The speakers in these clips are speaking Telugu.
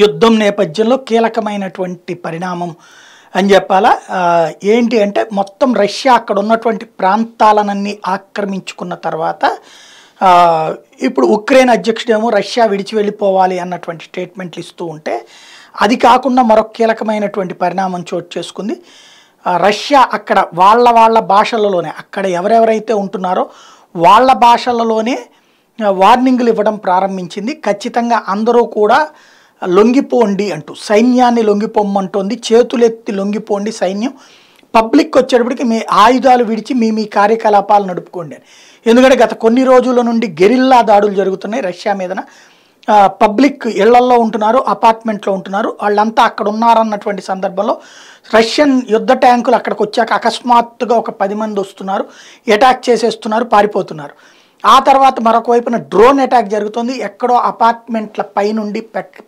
యుద్ధం నేపథ్యంలో కీలకమైనటువంటి పరిణామం అని చెప్పాలా ఏంటి అంటే మొత్తం రష్యా అక్కడ ఉన్నటువంటి ప్రాంతాలనన్నీ ఆక్రమించుకున్న తర్వాత ఇప్పుడు ఉక్రెయిన్ అధ్యక్షుడేమో రష్యా విడిచి వెళ్ళిపోవాలి అన్నటువంటి స్టేట్మెంట్లు ఇస్తూ ఉంటే అది కాకుండా మరొక కీలకమైనటువంటి పరిణామం చోటు చేసుకుంది రష్యా అక్కడ వాళ్ళ వాళ్ళ భాషలలోనే అక్కడ ఎవరెవరైతే ఉంటున్నారో వాళ్ళ భాషలలోనే వార్నింగ్లు ఇవ్వడం ప్రారంభించింది ఖచ్చితంగా అందరూ కూడా లొంగిపోండి అంటూ సైన్యాన్ని లొంగిపోమ్మంటోంది చేతులెత్తి లొంగిపోండి సైన్యం పబ్లిక్ వచ్చేటప్పటికి మీ ఆయుధాలు విడిచి మీ మీ కార్యకలాపాలు నడుపుకోండి ఎందుకంటే గత కొన్ని రోజుల నుండి గెరిల్లా దాడులు జరుగుతున్నాయి రష్యా మీదన పబ్లిక్ ఇళ్లల్లో ఉంటున్నారు అపార్ట్మెంట్లో ఉంటున్నారు వాళ్ళంతా అక్కడ ఉన్నారన్నటువంటి సందర్భంలో రష్యన్ యుద్ధ ట్యాంకులు అక్కడికి వచ్చాక అకస్మాత్తుగా ఒక పది మంది వస్తున్నారు అటాక్ చేసేస్తున్నారు పారిపోతున్నారు ఆ తర్వాత మరొక వైపున డ్రోన్ అటాక్ జరుగుతుంది ఎక్కడో అపార్ట్మెంట్ల పైనుండి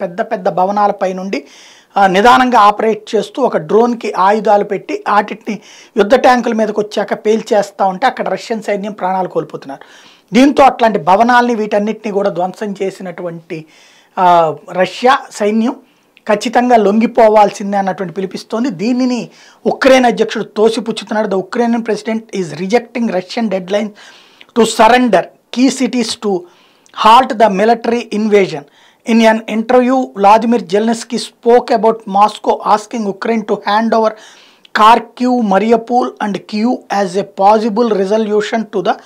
పెద్ద పెద్ద భవనాల పైనుండి నిదానంగా ఆపరేట్ చేస్తూ ఒక డ్రోన్కి ఆయుధాలు పెట్టి వాటిని యుద్ధ ట్యాంకుల మీదకి వచ్చాక పేల్చేస్తూ ఉంటే అక్కడ రష్యన్ సైన్యం ప్రాణాలు కోల్పోతున్నారు దీంతో అట్లాంటి భవనాల్ని వీటన్నిటిని కూడా ధ్వంసం చేసినటువంటి రష్యా సైన్యం ఖచ్చితంగా లొంగిపోవాల్సిందే అన్నటువంటి పిలిపిస్తోంది దీనిని ఉక్రెయిన్ అధ్యక్షుడు తోసిపుచ్చుతున్నాడు ద Ukraine president is rejecting Russian deal to surrender key cities to halt the military invasion. In an interview, Vladimir Zelensky spoke about Moscow asking Ukraine to hand over Kharkiv, Mariupol and Kiev as a possible resolution to the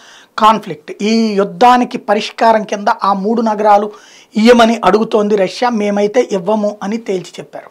conflict ఈ యుద్ధానికి పరిష్కారం కింద ఆ మూడు నగరాలు ఇయ్యమని అడుగుతోంది రష్యా మేమైతే ఇవ్వము అని తేల్చి చెప్పారు